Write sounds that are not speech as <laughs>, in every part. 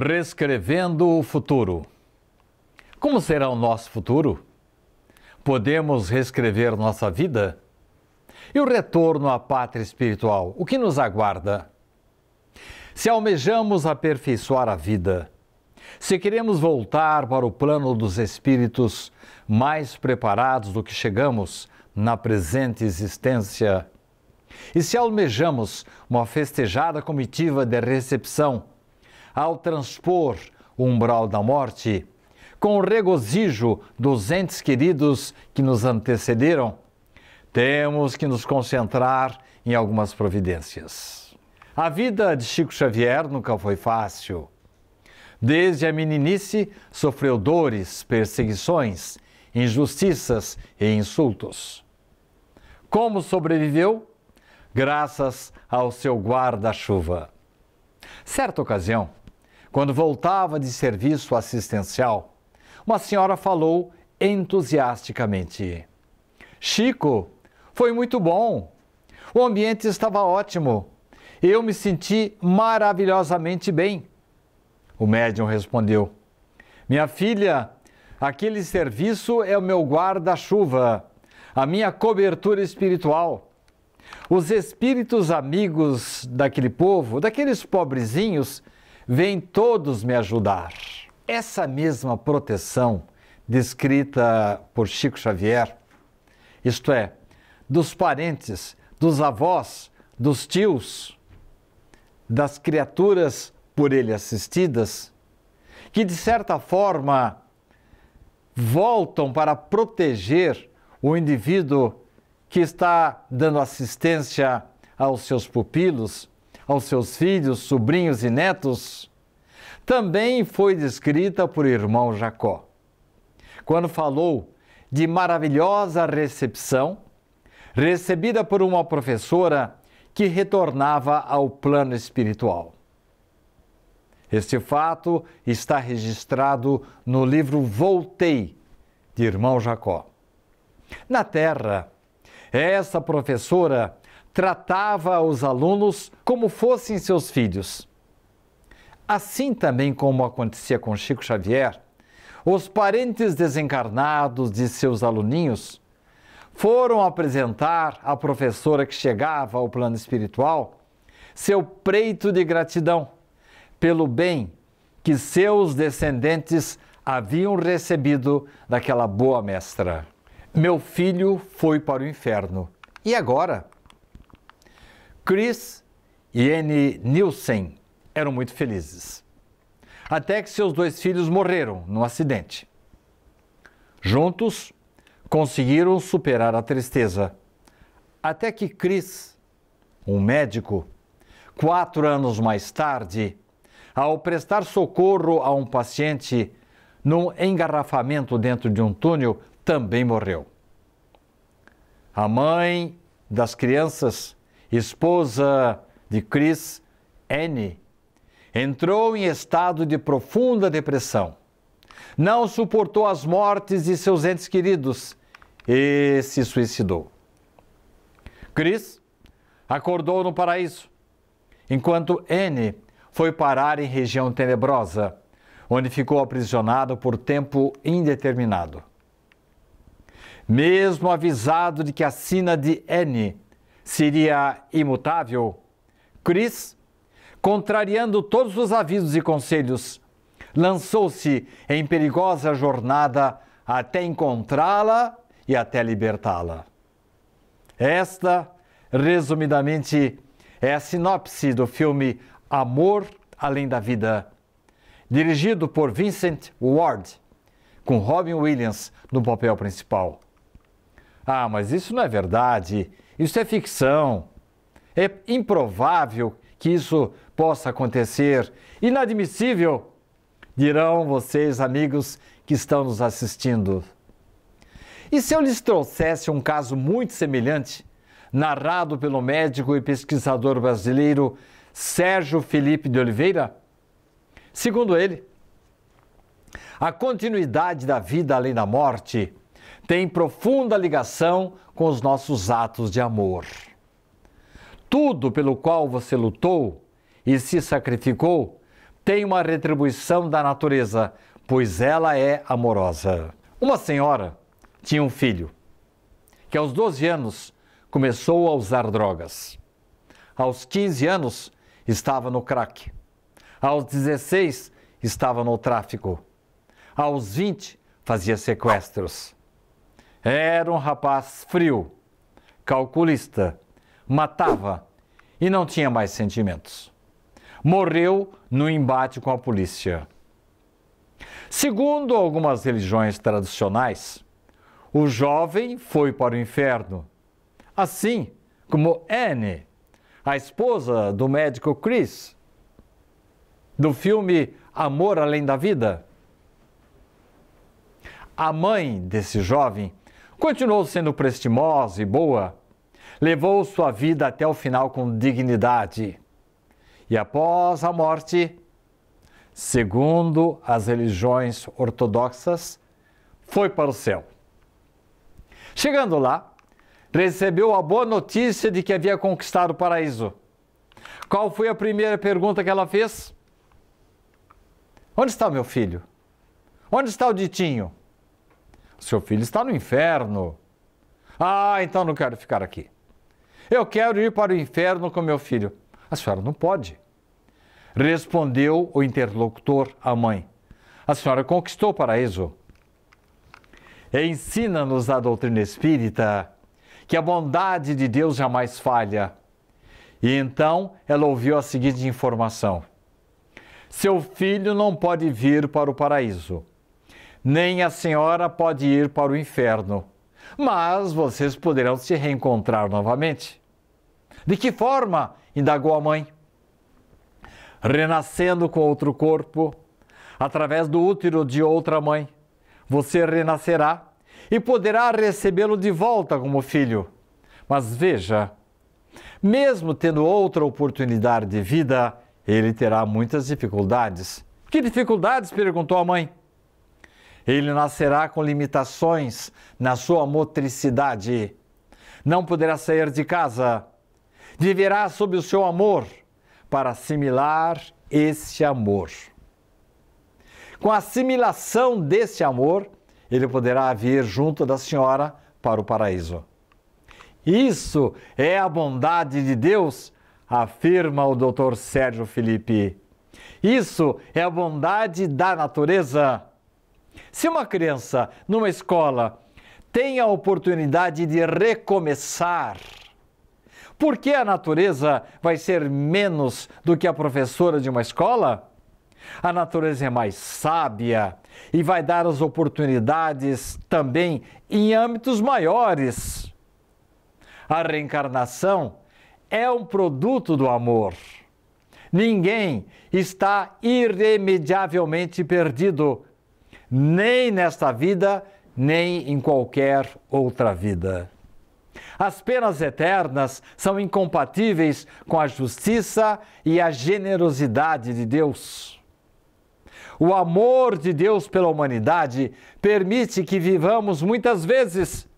Reescrevendo o futuro. Como será o nosso futuro? Podemos reescrever nossa vida? E o retorno à pátria espiritual, o que nos aguarda? Se almejamos aperfeiçoar a vida, se queremos voltar para o plano dos espíritos mais preparados do que chegamos na presente existência, e se almejamos uma festejada comitiva de recepção ao transpor o umbral da morte, com o regozijo dos entes queridos que nos antecederam, temos que nos concentrar em algumas providências. A vida de Chico Xavier nunca foi fácil. Desde a meninice, sofreu dores, perseguições, injustiças e insultos. Como sobreviveu? Graças ao seu guarda-chuva. Certa ocasião, quando voltava de serviço assistencial, uma senhora falou entusiasticamente: Chico, foi muito bom. O ambiente estava ótimo. Eu me senti maravilhosamente bem. O médium respondeu: Minha filha, aquele serviço é o meu guarda-chuva, a minha cobertura espiritual. Os espíritos amigos daquele povo, daqueles pobrezinhos, Vem todos me ajudar. Essa mesma proteção descrita por Chico Xavier, isto é, dos parentes, dos avós, dos tios, das criaturas por ele assistidas, que de certa forma voltam para proteger o indivíduo que está dando assistência aos seus pupilos, aos seus filhos, sobrinhos e netos, também foi descrita por irmão Jacó. Quando falou de maravilhosa recepção recebida por uma professora que retornava ao plano espiritual. Este fato está registrado no livro Voltei, de irmão Jacó. Na terra, essa professora tratava os alunos como fossem seus filhos. Assim também como acontecia com Chico Xavier, os parentes desencarnados de seus aluninhos foram apresentar à professora que chegava ao plano espiritual seu preito de gratidão pelo bem que seus descendentes haviam recebido daquela boa mestra. Meu filho foi para o inferno. E agora? Chris e Anne Nielsen eram muito felizes. Até que seus dois filhos morreram num acidente. Juntos, conseguiram superar a tristeza. Até que Chris, um médico, quatro anos mais tarde, ao prestar socorro a um paciente num engarrafamento dentro de um túnel, também morreu. A mãe das crianças esposa de Chris, Anne, entrou em estado de profunda depressão. Não suportou as mortes de seus entes queridos e se suicidou. Chris acordou no paraíso, enquanto Anne foi parar em região tenebrosa, onde ficou aprisionado por tempo indeterminado. Mesmo avisado de que a sina de Anne seria imutável? Chris, contrariando todos os avisos e conselhos, lançou-se em perigosa jornada até encontrá-la e até libertá-la. Esta, resumidamente, é a sinopse do filme Amor Além da Vida, dirigido por Vincent Ward, com Robin Williams no papel principal. Ah, mas isso não é verdade. Isso é ficção. É improvável que isso possa acontecer. Inadmissível, dirão vocês, amigos que estão nos assistindo. E se eu lhes trouxesse um caso muito semelhante, narrado pelo médico e pesquisador brasileiro Sérgio Felipe de Oliveira? Segundo ele, a continuidade da vida além da morte tem profunda ligação com os nossos atos de amor. Tudo pelo qual você lutou e se sacrificou tem uma retribuição da natureza, pois ela é amorosa. Uma senhora tinha um filho que aos 12 anos começou a usar drogas. Aos 15 anos estava no crack. Aos 16 estava no tráfico. Aos 20 fazia sequestros. Era um rapaz frio, calculista, matava e não tinha mais sentimentos. Morreu no embate com a polícia. Segundo algumas religiões tradicionais, o jovem foi para o inferno. Assim como Anne, a esposa do médico Chris, do filme Amor Além da Vida. A mãe desse jovem Continuou sendo prestimosa e boa. Levou sua vida até o final com dignidade. E após a morte, segundo as religiões ortodoxas, foi para o céu. Chegando lá, recebeu a boa notícia de que havia conquistado o paraíso. Qual foi a primeira pergunta que ela fez? Onde está o meu filho? Onde está o Ditinho? Seu filho está no inferno. Ah, então não quero ficar aqui. Eu quero ir para o inferno com meu filho. A senhora não pode. Respondeu o interlocutor à mãe. A senhora conquistou o paraíso. Ensina-nos a doutrina espírita que a bondade de Deus jamais falha. E então ela ouviu a seguinte informação: Seu filho não pode vir para o paraíso, nem a senhora pode ir para o inferno, mas vocês poderão se reencontrar novamente. De que forma? indagou a mãe. Renascendo com outro corpo, através do útero de outra mãe, você renascerá e poderá recebê-lo de volta como filho. Mas veja, mesmo tendo outra oportunidade de vida, ele terá muitas dificuldades. Que dificuldades? perguntou a mãe. Ele nascerá com limitações na sua motricidade. Não poderá sair de casa. Viverá sob o seu amor para assimilar esse amor. Com a assimilação desse amor, ele poderá vir junto da senhora para o paraíso. Isso é a bondade de Deus, afirma o Dr. Sérgio Felipe. Isso é a bondade da natureza. Se uma criança numa escola tem a oportunidade de recomeçar, por que a natureza vai ser menos do que a professora de uma escola? A natureza é mais sábia e vai dar as oportunidades também em âmbitos maiores. A reencarnação é um produto do amor. Ninguém está irremediavelmente perdido nem nesta vida, nem em qualquer outra vida. As penas eternas são incompatíveis com a justiça e a generosidade de Deus. O amor de Deus pela humanidade permite que vivamos muitas vezes,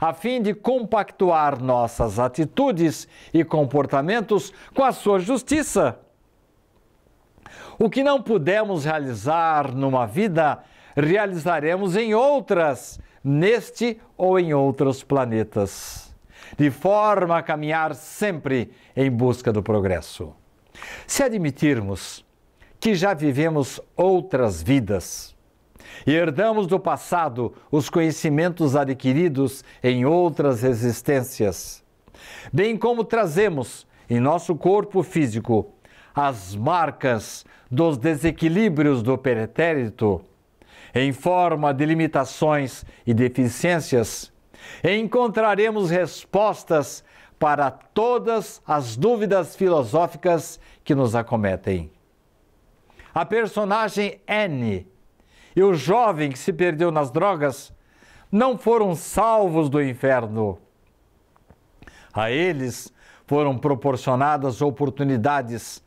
a fim de compactuar nossas atitudes e comportamentos com a sua justiça. O que não pudemos realizar numa vida, realizaremos em outras, neste ou em outros planetas, de forma a caminhar sempre em busca do progresso. Se admitirmos que já vivemos outras vidas e herdamos do passado os conhecimentos adquiridos em outras existências, bem como trazemos em nosso corpo físico as marcas dos desequilíbrios do pretérito, em forma de limitações e deficiências, encontraremos respostas para todas as dúvidas filosóficas que nos acometem. A personagem Anne e o jovem que se perdeu nas drogas não foram salvos do inferno. A eles foram proporcionadas oportunidades,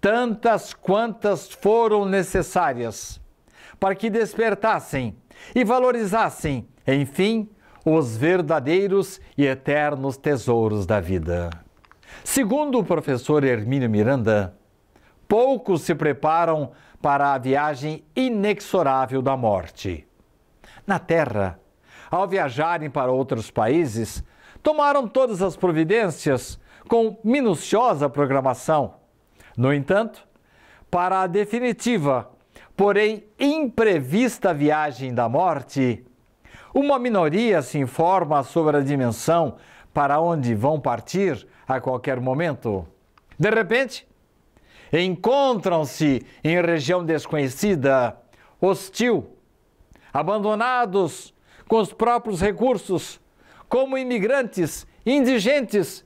tantas quantas foram necessárias, para que despertassem e valorizassem, enfim, os verdadeiros e eternos tesouros da vida. Segundo o professor Hermínio Miranda, poucos se preparam para a viagem inexorável da morte. Na Terra, ao viajarem para outros países, tomaram todas as providências com minuciosa programação. No entanto, para a definitiva porém imprevista viagem da morte, uma minoria se informa sobre a dimensão para onde vão partir a qualquer momento. De repente, encontram-se em região desconhecida, hostil, abandonados com os próprios recursos, como imigrantes, indigentes,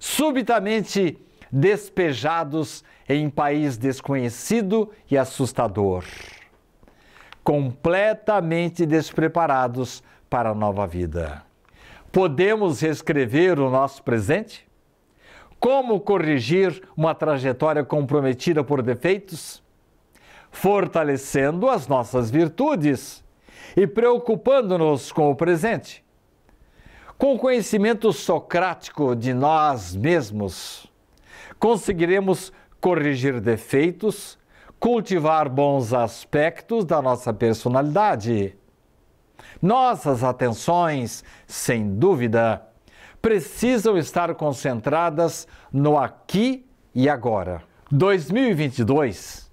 subitamente despejados em país desconhecido e assustador, completamente despreparados para a nova vida. Podemos reescrever o nosso presente? Como corrigir uma trajetória comprometida por defeitos? Fortalecendo as nossas virtudes e preocupando-nos com o presente. Com o conhecimento socrático de nós mesmos, conseguiremos corrigir defeitos, cultivar bons aspectos da nossa personalidade. Nossas atenções, sem dúvida, precisam estar concentradas no aqui e agora. 2022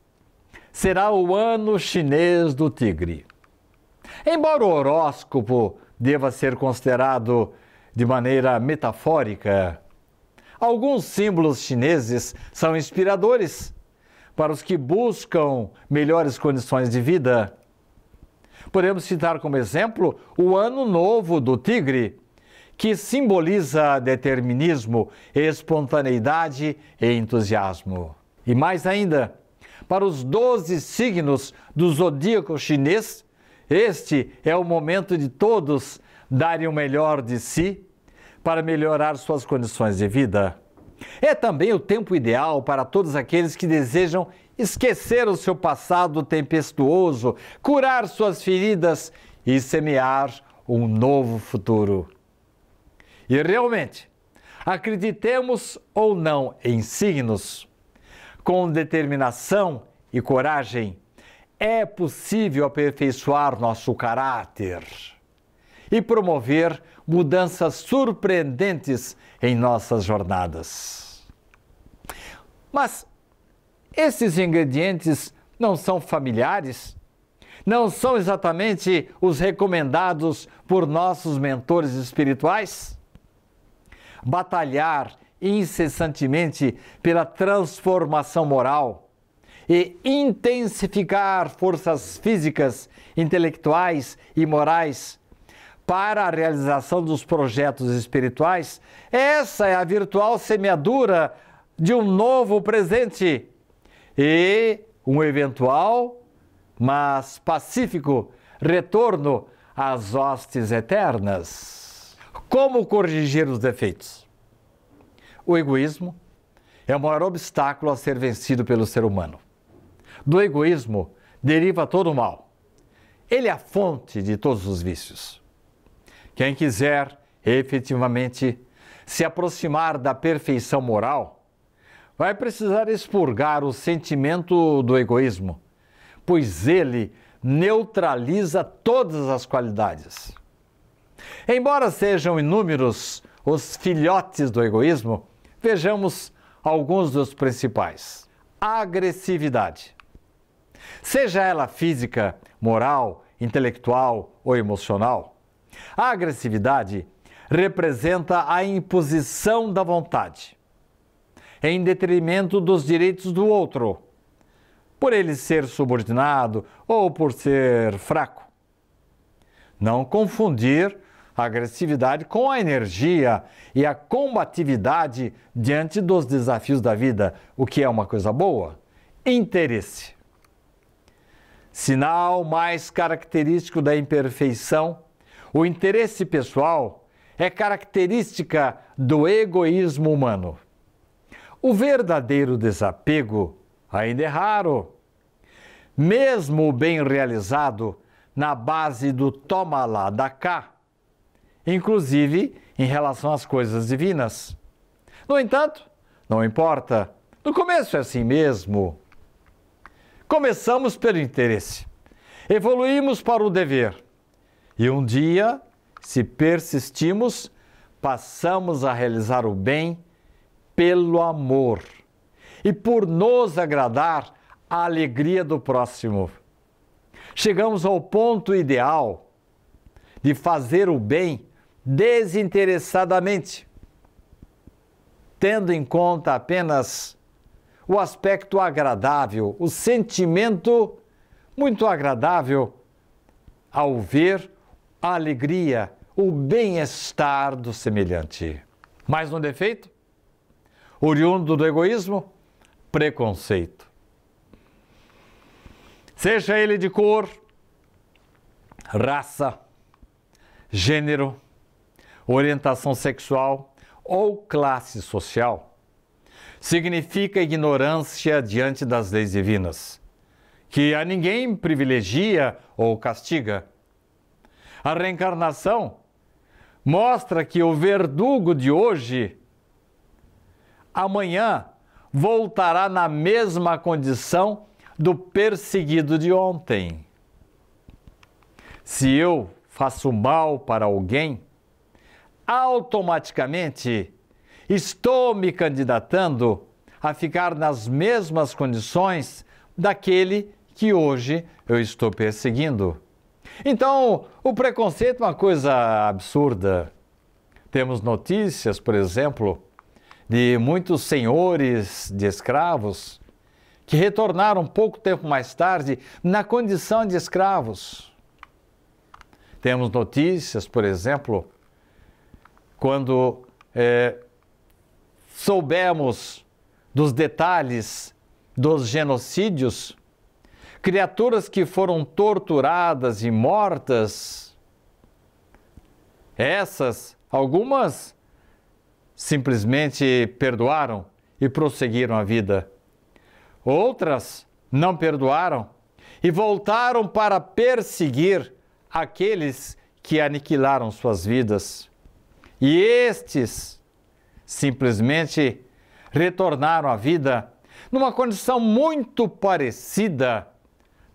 será o ano chinês do tigre. Embora o horóscopo deva ser considerado de maneira metafórica, Alguns símbolos chineses são inspiradores para os que buscam melhores condições de vida. Podemos citar como exemplo o Ano Novo do Tigre, que simboliza determinismo, espontaneidade e entusiasmo. E mais ainda, para os 12 signos do zodíaco chinês, este é o momento de todos darem o melhor de si para melhorar suas condições de vida. É também o tempo ideal para todos aqueles que desejam esquecer o seu passado tempestuoso, curar suas feridas e semear um novo futuro. E realmente, acreditemos ou não em signos, com determinação e coragem, é possível aperfeiçoar nosso caráter e promover mudanças surpreendentes em nossas jornadas. Mas esses ingredientes não são familiares? Não são exatamente os recomendados por nossos mentores espirituais? Batalhar incessantemente pela transformação moral e intensificar forças físicas, intelectuais e morais para a realização dos projetos espirituais, essa é a virtual semeadura de um novo presente e um eventual, mas pacífico, retorno às hostes eternas. Como corrigir os defeitos? O egoísmo é o maior obstáculo a ser vencido pelo ser humano. Do egoísmo deriva todo o mal. Ele é a fonte de todos os vícios. Quem quiser efetivamente se aproximar da perfeição moral, vai precisar expurgar o sentimento do egoísmo, pois ele neutraliza todas as qualidades. Embora sejam inúmeros os filhotes do egoísmo, vejamos alguns dos principais. A agressividade. Seja ela física, moral, intelectual ou emocional, a agressividade representa a imposição da vontade em detrimento dos direitos do outro, por ele ser subordinado ou por ser fraco. Não confundir a agressividade com a energia e a combatividade diante dos desafios da vida, o que é uma coisa boa. Interesse. Sinal mais característico da imperfeição o interesse pessoal é característica do egoísmo humano. O verdadeiro desapego ainda é raro. Mesmo o bem realizado na base do toma lá da cá, inclusive em relação às coisas divinas. No entanto, não importa. No começo é assim mesmo. Começamos pelo interesse, evoluímos para o dever e um dia, se persistimos, passamos a realizar o bem pelo amor e por nos agradar a alegria do próximo. Chegamos ao ponto ideal de fazer o bem desinteressadamente, tendo em conta apenas o aspecto agradável, o sentimento muito agradável ao ver a alegria, o bem-estar do semelhante. Mais um defeito? Oriundo do egoísmo? Preconceito. Seja ele de cor, raça, gênero, orientação sexual ou classe social, significa ignorância diante das leis divinas, que a ninguém privilegia ou castiga, a reencarnação, mostra que o verdugo de hoje, amanhã, voltará na mesma condição do perseguido de ontem. Se eu faço mal para alguém, automaticamente estou me candidatando a ficar nas mesmas condições daquele que hoje eu estou perseguindo. Então, o preconceito é uma coisa absurda. Temos notícias, por exemplo, de muitos senhores de escravos que retornaram pouco tempo mais tarde na condição de escravos. Temos notícias, por exemplo, quando é, soubemos dos detalhes dos genocídios criaturas que foram torturadas e mortas. Essas, algumas, simplesmente perdoaram e prosseguiram a vida. Outras não perdoaram e voltaram para perseguir aqueles que aniquilaram suas vidas. E estes simplesmente retornaram à vida numa condição muito parecida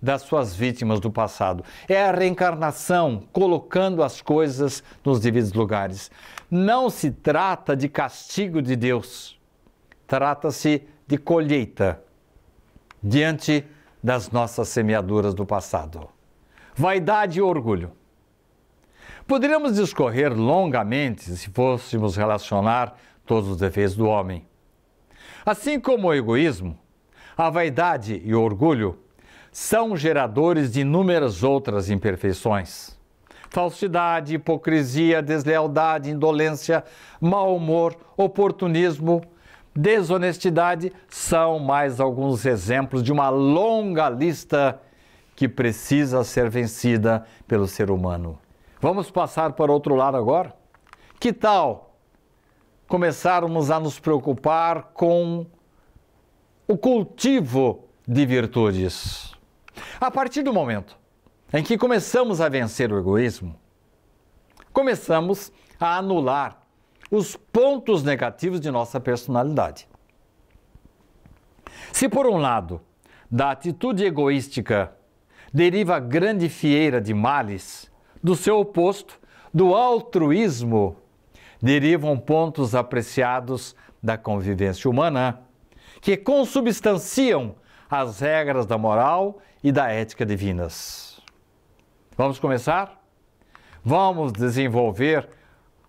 das suas vítimas do passado. É a reencarnação colocando as coisas nos devidos lugares. Não se trata de castigo de Deus, trata-se de colheita diante das nossas semeaduras do passado. Vaidade e orgulho. Poderíamos discorrer longamente se fôssemos relacionar todos os defeitos do homem. Assim como o egoísmo, a vaidade e o orgulho são geradores de inúmeras outras imperfeições. Falsidade, hipocrisia, deslealdade, indolência, mau humor, oportunismo, desonestidade são mais alguns exemplos de uma longa lista que precisa ser vencida pelo ser humano. Vamos passar para outro lado agora? Que tal começarmos a nos preocupar com o cultivo de virtudes? A partir do momento em que começamos a vencer o egoísmo, começamos a anular os pontos negativos de nossa personalidade. Se, por um lado, da atitude egoística deriva grande fieira de males, do seu oposto, do altruísmo, derivam pontos apreciados da convivência humana, que consubstanciam as regras da moral e da ética divinas. Vamos começar? Vamos desenvolver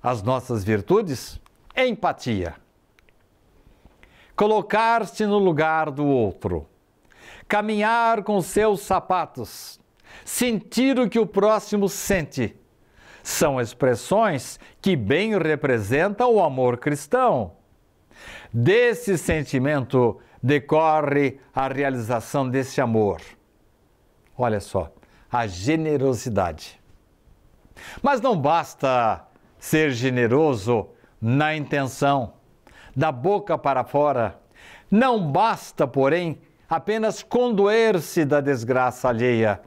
as nossas virtudes? Empatia. Colocar-se no lugar do outro. Caminhar com seus sapatos. Sentir o que o próximo sente. São expressões que bem representam o amor cristão. Desse sentimento decorre a realização desse amor Olha só, a generosidade. Mas não basta ser generoso na intenção, da boca para fora. Não basta, porém, apenas condoer-se da desgraça alheia.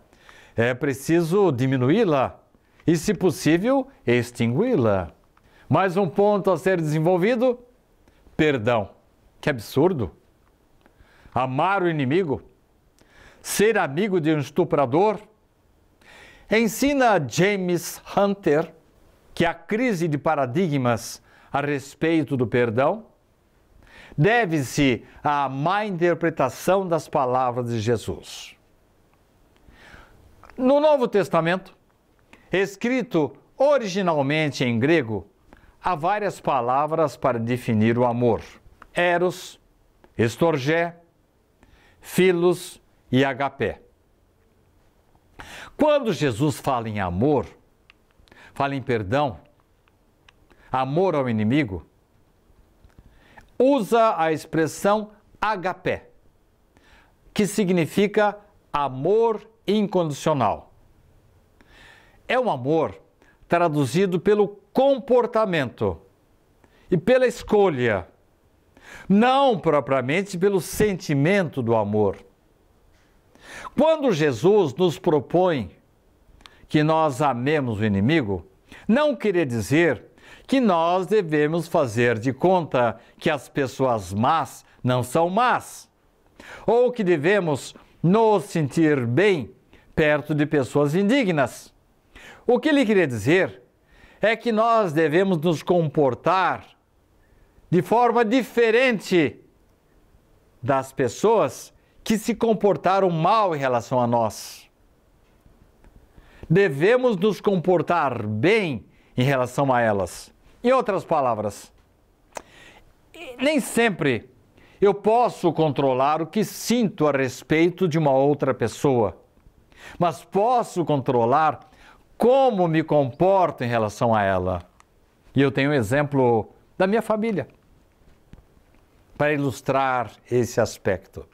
É preciso diminuí-la e, se possível, extingui-la. Mais um ponto a ser desenvolvido: perdão. Que absurdo! Amar o inimigo, ser amigo de um estuprador? Ensina James Hunter que a crise de paradigmas a respeito do perdão deve-se à má interpretação das palavras de Jesus. No Novo Testamento, escrito originalmente em grego, há várias palavras para definir o amor: eros, estorgé, filos, e agapé. Quando Jesus fala em amor, fala em perdão, amor ao inimigo, usa a expressão agapé, que significa amor incondicional. É um amor traduzido pelo comportamento e pela escolha, não propriamente pelo sentimento do amor. Quando Jesus nos propõe que nós amemos o inimigo, não queria dizer que nós devemos fazer de conta que as pessoas más não são más, ou que devemos nos sentir bem perto de pessoas indignas. O que ele queria dizer é que nós devemos nos comportar de forma diferente das pessoas que se comportaram mal em relação a nós. Devemos nos comportar bem em relação a elas. Em outras palavras, nem sempre eu posso controlar o que sinto a respeito de uma outra pessoa, mas posso controlar como me comporto em relação a ela. E eu tenho um exemplo da minha família para ilustrar esse aspecto.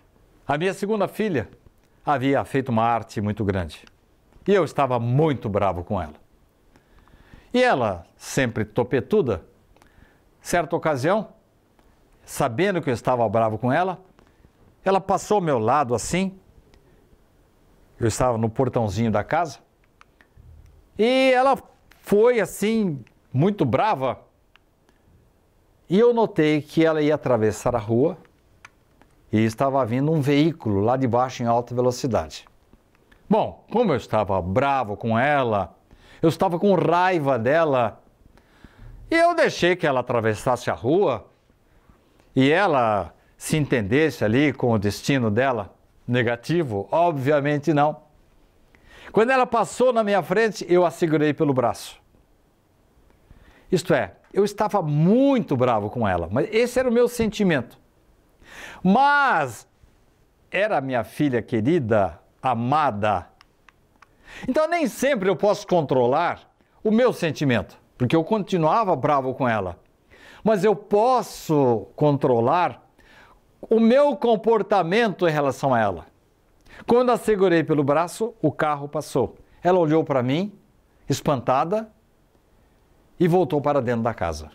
A minha segunda filha havia feito uma arte muito grande e eu estava muito bravo com ela. E ela, sempre topetuda, certa ocasião, sabendo que eu estava bravo com ela, ela passou ao meu lado assim. Eu estava no portãozinho da casa. E ela foi assim, muito brava. E eu notei que ela ia atravessar a rua e estava vindo um veículo lá de baixo em alta velocidade. Bom, como eu estava bravo com ela, eu estava com raiva dela, e eu deixei que ela atravessasse a rua e ela se entendesse ali com o destino dela negativo? Obviamente não. Quando ela passou na minha frente, eu a segurei pelo braço. Isto é, eu estava muito bravo com ela, mas esse era o meu sentimento. Mas era minha filha querida, amada. Então nem sempre eu posso controlar o meu sentimento, porque eu continuava bravo com ela. Mas eu posso controlar o meu comportamento em relação a ela. Quando a segurei pelo braço, o carro passou. Ela olhou para mim, espantada, e voltou para dentro da casa.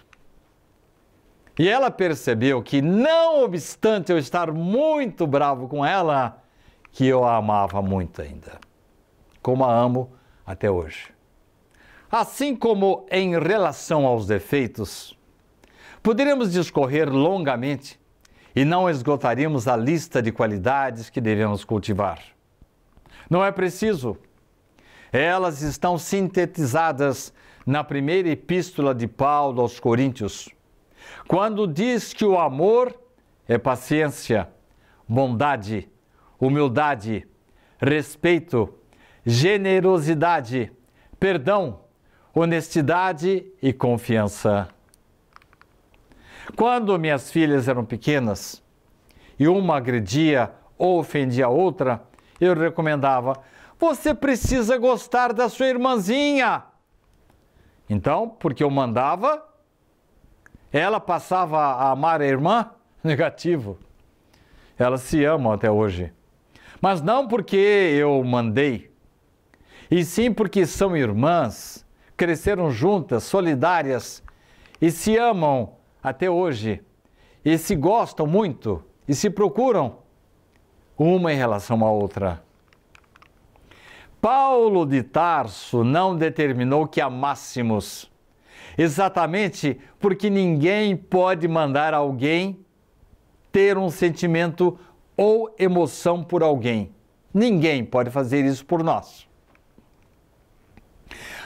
E ela percebeu que, não obstante eu estar muito bravo com ela, que eu a amava muito ainda. Como a amo até hoje. Assim como em relação aos defeitos, poderíamos discorrer longamente e não esgotaríamos a lista de qualidades que devemos cultivar. Não é preciso. Elas estão sintetizadas na primeira epístola de Paulo aos Coríntios quando diz que o amor é paciência, bondade, humildade, respeito, generosidade, perdão, honestidade e confiança. Quando minhas filhas eram pequenas e uma agredia ou ofendia a outra, eu recomendava: você precisa gostar da sua irmãzinha. Então, porque eu mandava, ela passava a amar a irmã? <laughs> Negativo. Elas se amam até hoje. Mas não porque eu mandei, e sim porque são irmãs, cresceram juntas, solidárias e se amam até hoje, e se gostam muito e se procuram uma em relação à outra. Paulo de Tarso não determinou que amássemos Exatamente porque ninguém pode mandar alguém ter um sentimento ou emoção por alguém. Ninguém pode fazer isso por nós.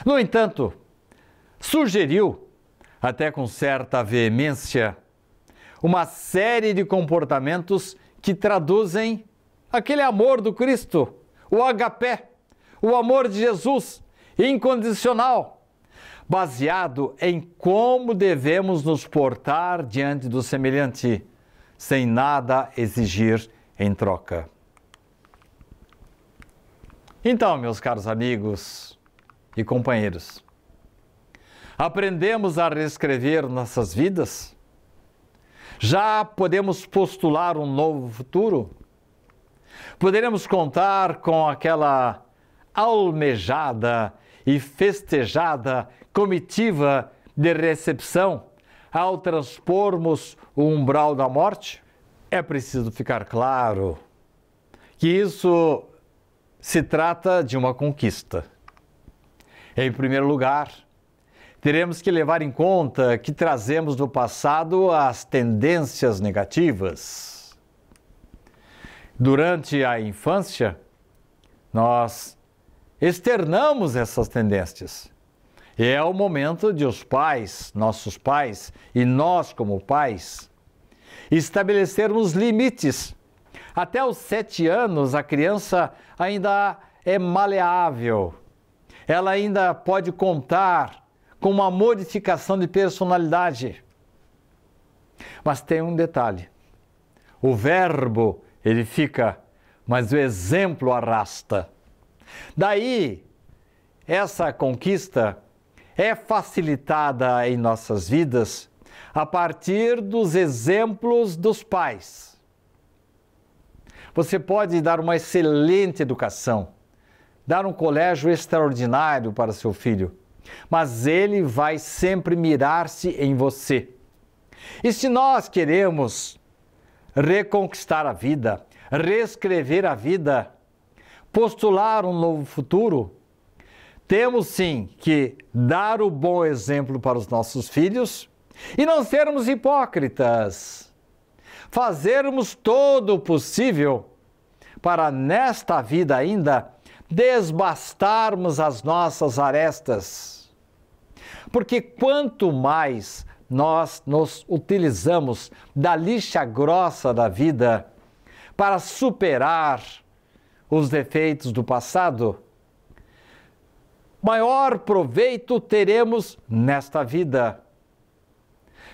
No entanto, sugeriu, até com certa veemência, uma série de comportamentos que traduzem aquele amor do Cristo, o agapé, o amor de Jesus incondicional baseado em como devemos nos portar diante do semelhante, sem nada exigir em troca. Então, meus caros amigos e companheiros, aprendemos a reescrever nossas vidas? Já podemos postular um novo futuro? Poderemos contar com aquela almejada e festejada comitiva de recepção ao transpormos o umbral da morte? É preciso ficar claro que isso se trata de uma conquista. Em primeiro lugar, teremos que levar em conta que trazemos do passado as tendências negativas. Durante a infância, nós externamos essas tendências é o momento de os pais, nossos pais, e nós como pais, estabelecermos limites. Até os sete anos, a criança ainda é maleável, ela ainda pode contar com uma modificação de personalidade. Mas tem um detalhe: o verbo ele fica, mas o exemplo arrasta. Daí, essa conquista é facilitada em nossas vidas a partir dos exemplos dos pais. Você pode dar uma excelente educação, dar um colégio extraordinário para seu filho, mas ele vai sempre mirar-se em você. E se nós queremos reconquistar a vida, reescrever a vida, postular um novo futuro, temos sim que dar o bom exemplo para os nossos filhos e não sermos hipócritas. Fazermos todo o possível para, nesta vida ainda, desbastarmos as nossas arestas. Porque quanto mais nós nos utilizamos da lixa grossa da vida para superar os defeitos do passado, maior proveito teremos nesta vida.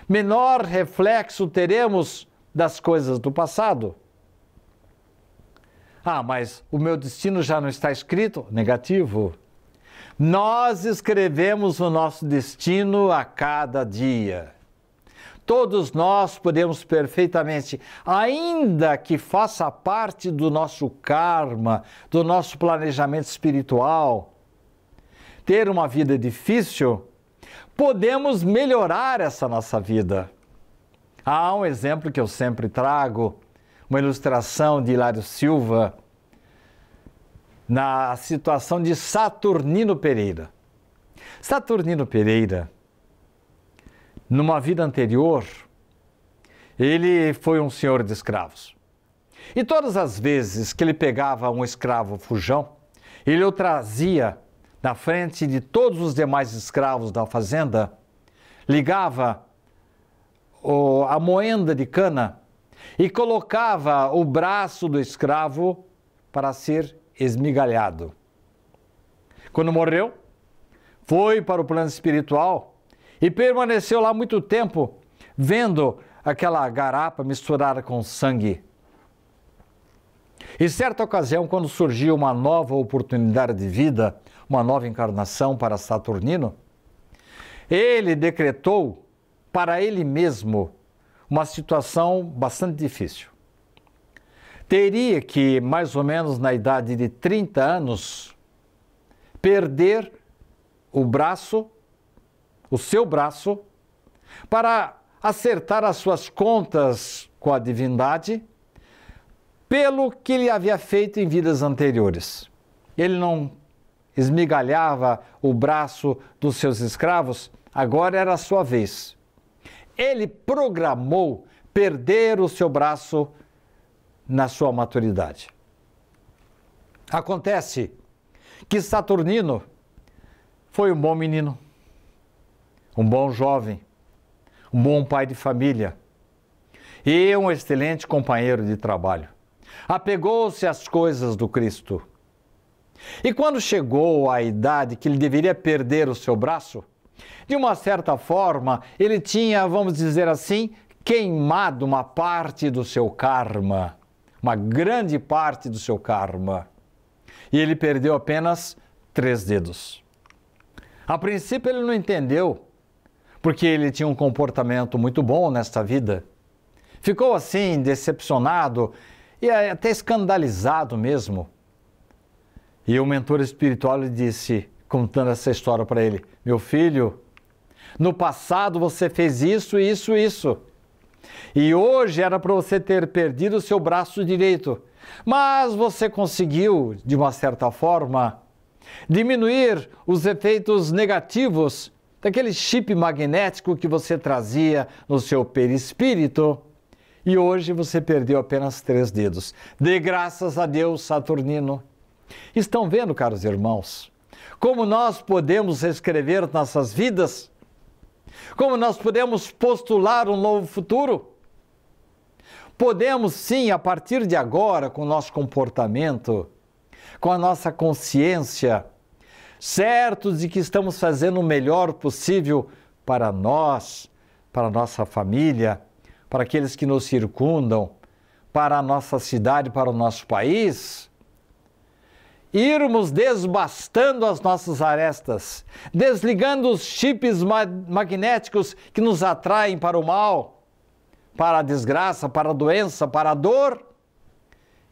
Menor reflexo teremos das coisas do passado. Ah, mas o meu destino já não está escrito? Negativo. Nós escrevemos o nosso destino a cada dia. Todos nós podemos perfeitamente, ainda que faça parte do nosso karma, do nosso planejamento espiritual, ter uma vida difícil, podemos melhorar essa nossa vida. Há um exemplo que eu sempre trago, uma ilustração de Hilário Silva, na situação de Saturnino Pereira. Saturnino Pereira, numa vida anterior, ele foi um senhor de escravos. E todas as vezes que ele pegava um escravo fujão, ele o trazia na frente de todos os demais escravos da fazenda, ligava a moenda de cana e colocava o braço do escravo para ser esmigalhado. Quando morreu, foi para o plano espiritual e permaneceu lá muito tempo, vendo aquela garapa misturada com sangue. E certa ocasião, quando surgiu uma nova oportunidade de vida, uma nova encarnação para Saturnino, ele decretou para ele mesmo uma situação bastante difícil. Teria que, mais ou menos na idade de 30 anos, perder o braço, o seu braço, para acertar as suas contas com a divindade pelo que ele havia feito em vidas anteriores. Ele não esmigalhava o braço dos seus escravos, agora era a sua vez. Ele programou perder o seu braço na sua maturidade. Acontece que Saturnino foi um bom menino, um bom jovem, um bom pai de família e um excelente companheiro de trabalho apegou-se às coisas do Cristo. E quando chegou à idade que ele deveria perder o seu braço, de uma certa forma, ele tinha, vamos dizer assim, queimado uma parte do seu karma, uma grande parte do seu karma. E ele perdeu apenas três dedos. A princípio, ele não entendeu, porque ele tinha um comportamento muito bom nesta vida. Ficou assim decepcionado e é até escandalizado mesmo. E o mentor espiritual lhe disse, contando essa história para ele: Meu filho, no passado você fez isso, isso, isso. E hoje era para você ter perdido o seu braço direito. Mas você conseguiu, de uma certa forma, diminuir os efeitos negativos daquele chip magnético que você trazia no seu perispírito e hoje você perdeu apenas três dedos. De graças a Deus, Saturnino. Estão vendo, caros irmãos, como nós podemos escrever nossas vidas? Como nós podemos postular um novo futuro? Podemos sim, a partir de agora, com o nosso comportamento, com a nossa consciência, certos de que estamos fazendo o melhor possível para nós, para nossa família, para aqueles que nos circundam, para a nossa cidade, para o nosso país, irmos desbastando as nossas arestas, desligando os chips ma magnéticos que nos atraem para o mal, para a desgraça, para a doença, para a dor.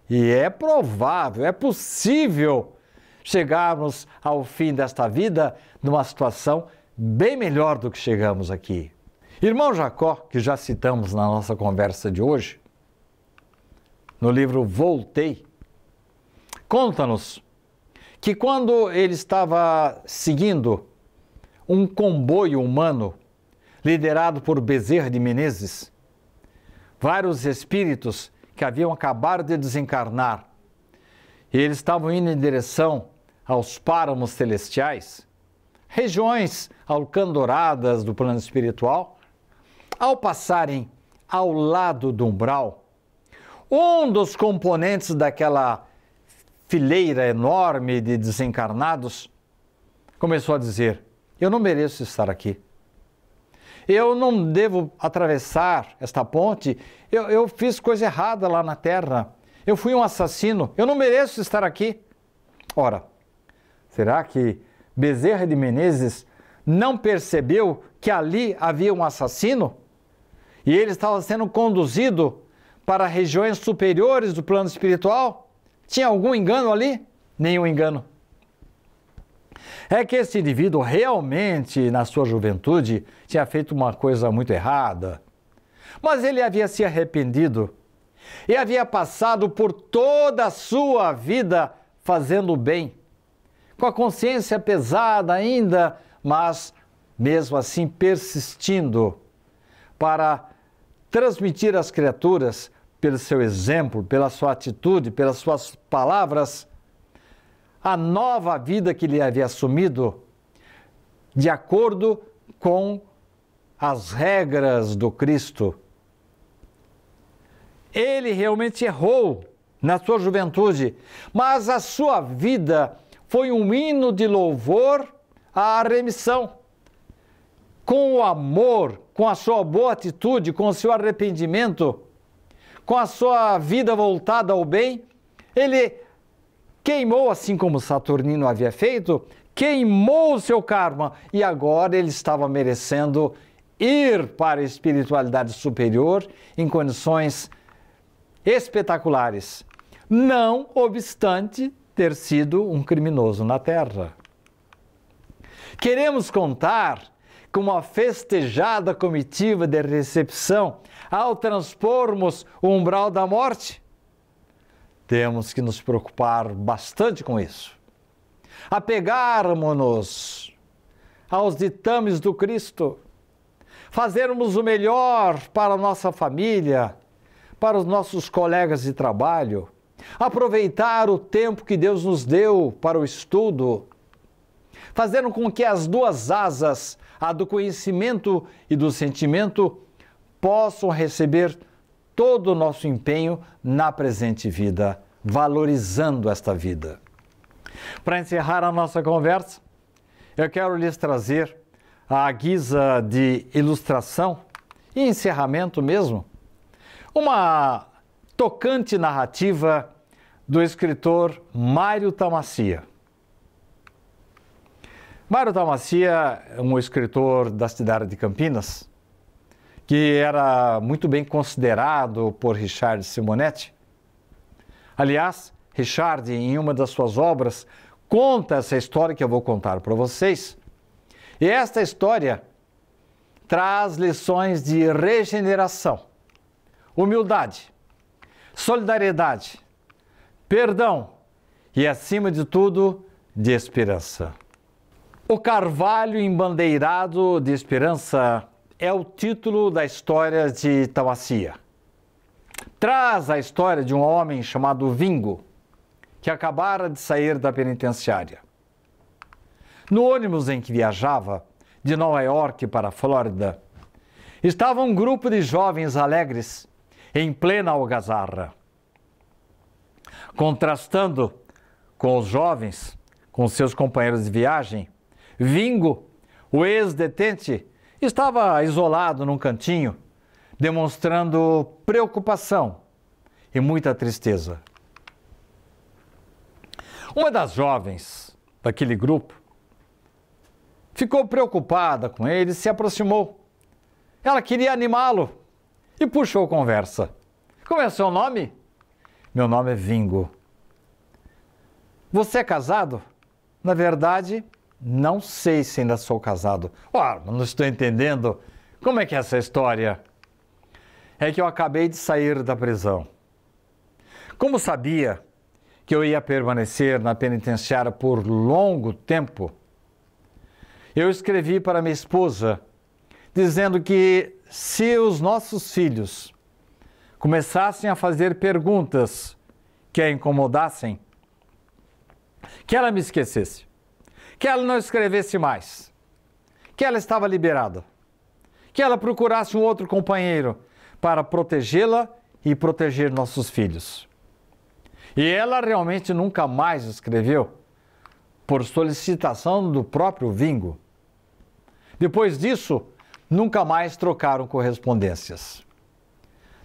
E é provável, é possível chegarmos ao fim desta vida numa situação bem melhor do que chegamos aqui. Irmão Jacó, que já citamos na nossa conversa de hoje, no livro Voltei, conta-nos que quando ele estava seguindo um comboio humano liderado por Bezerra de Menezes, vários espíritos que haviam acabado de desencarnar, e eles estavam indo em direção aos páramos celestiais, regiões alcandoradas do plano espiritual, ao passarem ao lado do umbral, um dos componentes daquela fileira enorme de desencarnados começou a dizer: Eu não mereço estar aqui. Eu não devo atravessar esta ponte. Eu, eu fiz coisa errada lá na terra. Eu fui um assassino. Eu não mereço estar aqui. Ora, será que Bezerra de Menezes não percebeu que ali havia um assassino? e ele estava sendo conduzido para regiões superiores do plano espiritual? Tinha algum engano ali? Nenhum engano. É que esse indivíduo realmente, na sua juventude, tinha feito uma coisa muito errada. Mas ele havia se arrependido e havia passado por toda a sua vida fazendo o bem, com a consciência pesada ainda, mas mesmo assim persistindo para transmitir às criaturas, pelo seu exemplo, pela sua atitude, pelas suas palavras, a nova vida que ele havia assumido, de acordo com as regras do Cristo. Ele realmente errou na sua juventude, mas a sua vida foi um hino de louvor à remissão com o amor, com a sua boa atitude, com o seu arrependimento, com a sua vida voltada ao bem, ele queimou, assim como Saturnino havia feito, queimou o seu karma e agora ele estava merecendo ir para a espiritualidade superior em condições espetaculares, não obstante ter sido um criminoso na Terra. Queremos contar com uma festejada comitiva de recepção ao transpormos o umbral da morte? Temos que nos preocupar bastante com isso. Apegarmos-nos aos ditames do Cristo, fazermos o melhor para a nossa família, para os nossos colegas de trabalho, aproveitar o tempo que Deus nos deu para o estudo, fazendo com que as duas asas a do conhecimento e do sentimento, possam receber todo o nosso empenho na presente vida, valorizando esta vida. Para encerrar a nossa conversa, eu quero lhes trazer, à guisa de ilustração e encerramento mesmo, uma tocante narrativa do escritor Mário Tamacia. Mário Dalmacia é um escritor da cidade de Campinas, que era muito bem considerado por Richard Simonetti. Aliás, Richard, em uma das suas obras, conta essa história que eu vou contar para vocês. E esta história traz lições de regeneração, humildade, solidariedade, perdão e, acima de tudo, de esperança. O Carvalho Embandeirado de Esperança é o título da história de Tauacia. Traz a história de um homem chamado Vingo, que acabara de sair da penitenciária. No ônibus em que viajava, de Nova York para a Flórida, estava um grupo de jovens alegres em plena algazarra. Contrastando com os jovens, com seus companheiros de viagem, Vingo, o ex-detente, estava isolado num cantinho, demonstrando preocupação e muita tristeza. Uma das jovens daquele grupo ficou preocupada com ele e se aproximou. Ela queria animá-lo e puxou conversa. Como é seu nome? Meu nome é Vingo. Você é casado? Na verdade, não sei se ainda sou casado. Uau, não estou entendendo. Como é que é essa história? É que eu acabei de sair da prisão. Como sabia que eu ia permanecer na penitenciária por longo tempo, eu escrevi para minha esposa dizendo que se os nossos filhos começassem a fazer perguntas que a incomodassem, que ela me esquecesse que ela não escrevesse mais, que ela estava liberada, que ela procurasse um outro companheiro para protegê-la e proteger nossos filhos. E ela realmente nunca mais escreveu, por solicitação do próprio Vingo. Depois disso, nunca mais trocaram correspondências.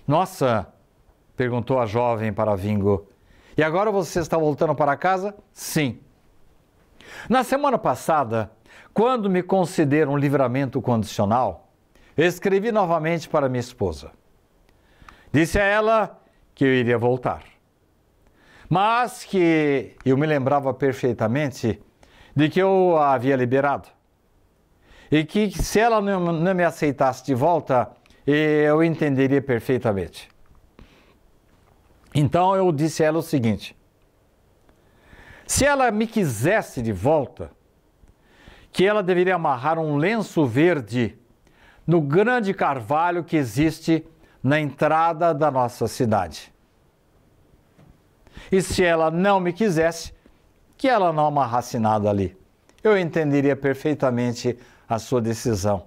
Nossa, perguntou a jovem para Vingo, e agora você está voltando para casa? Sim. Na semana passada, quando me concederam um livramento condicional, escrevi novamente para minha esposa. Disse a ela que eu iria voltar, mas que eu me lembrava perfeitamente de que eu a havia liberado e que se ela não, não me aceitasse de volta, eu entenderia perfeitamente. Então eu disse a ela o seguinte: se ela me quisesse de volta, que ela deveria amarrar um lenço verde no grande carvalho que existe na entrada da nossa cidade. E se ela não me quisesse, que ela não amarrasse nada ali. Eu entenderia perfeitamente a sua decisão.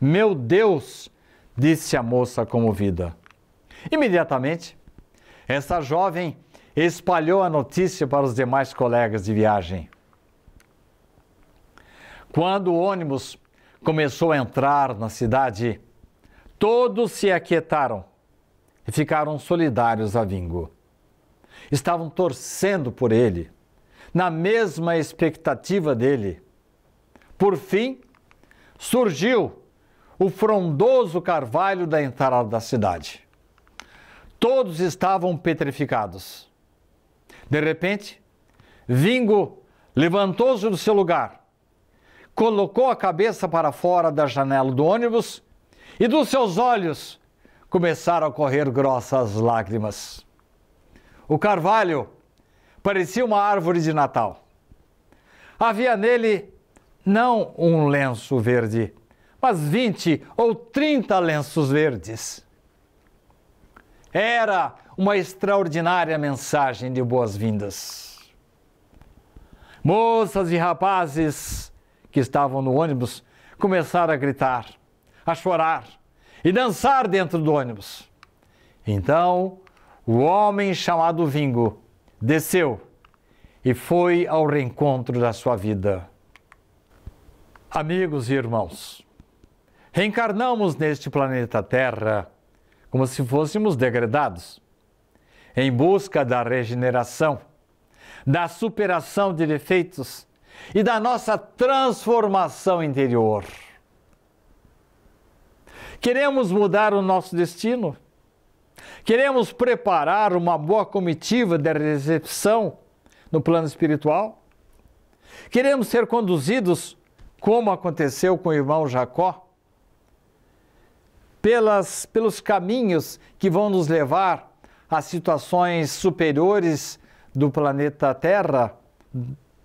Meu Deus, disse a moça comovida. Imediatamente, essa jovem espalhou a notícia para os demais colegas de viagem. Quando o ônibus começou a entrar na cidade, todos se aquietaram e ficaram solidários a Vingo. Estavam torcendo por ele, na mesma expectativa dele. Por fim, surgiu o frondoso carvalho da entrada da cidade. Todos estavam petrificados. De repente, Vingo levantou-se do seu lugar, colocou a cabeça para fora da janela do ônibus e dos seus olhos começaram a correr grossas lágrimas. O carvalho parecia uma árvore de Natal. Havia nele não um lenço verde, mas vinte ou trinta lenços verdes. Era uma extraordinária mensagem de boas-vindas. Moças e rapazes que estavam no ônibus começaram a gritar, a chorar e dançar dentro do ônibus. Então, o homem chamado Vingo desceu e foi ao reencontro da sua vida. Amigos e irmãos, reencarnamos neste planeta Terra como se fôssemos degradados em busca da regeneração, da superação de defeitos e da nossa transformação interior. Queremos mudar o nosso destino? Queremos preparar uma boa comitiva de recepção no plano espiritual? Queremos ser conduzidos, como aconteceu com o irmão Jacó, pelas, pelos caminhos que vão nos levar as situações superiores do planeta Terra,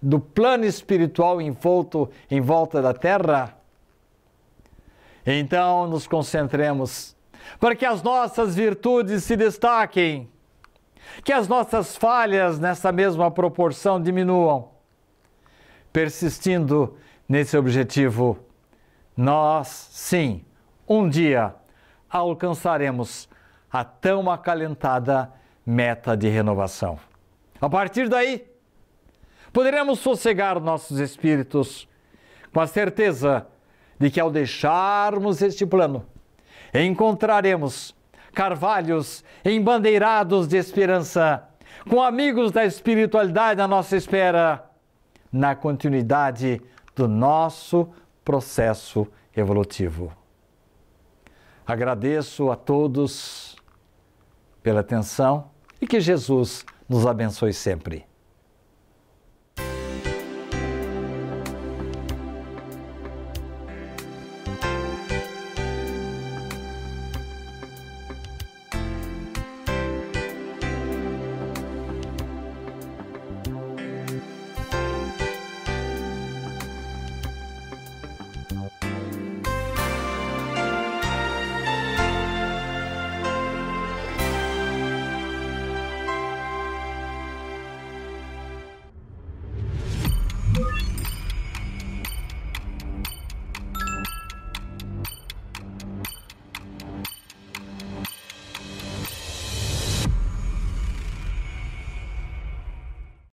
do plano espiritual envolto em volta da Terra? Então nos concentremos para que as nossas virtudes se destaquem, que as nossas falhas nessa mesma proporção diminuam. Persistindo nesse objetivo, nós sim, um dia alcançaremos a tão acalentada meta de renovação. A partir daí, poderemos sossegar nossos espíritos com a certeza de que ao deixarmos este plano, encontraremos carvalhos embandeirados de esperança, com amigos da espiritualidade à nossa espera, na continuidade do nosso processo evolutivo. Agradeço a todos pela atenção e que Jesus nos abençoe sempre.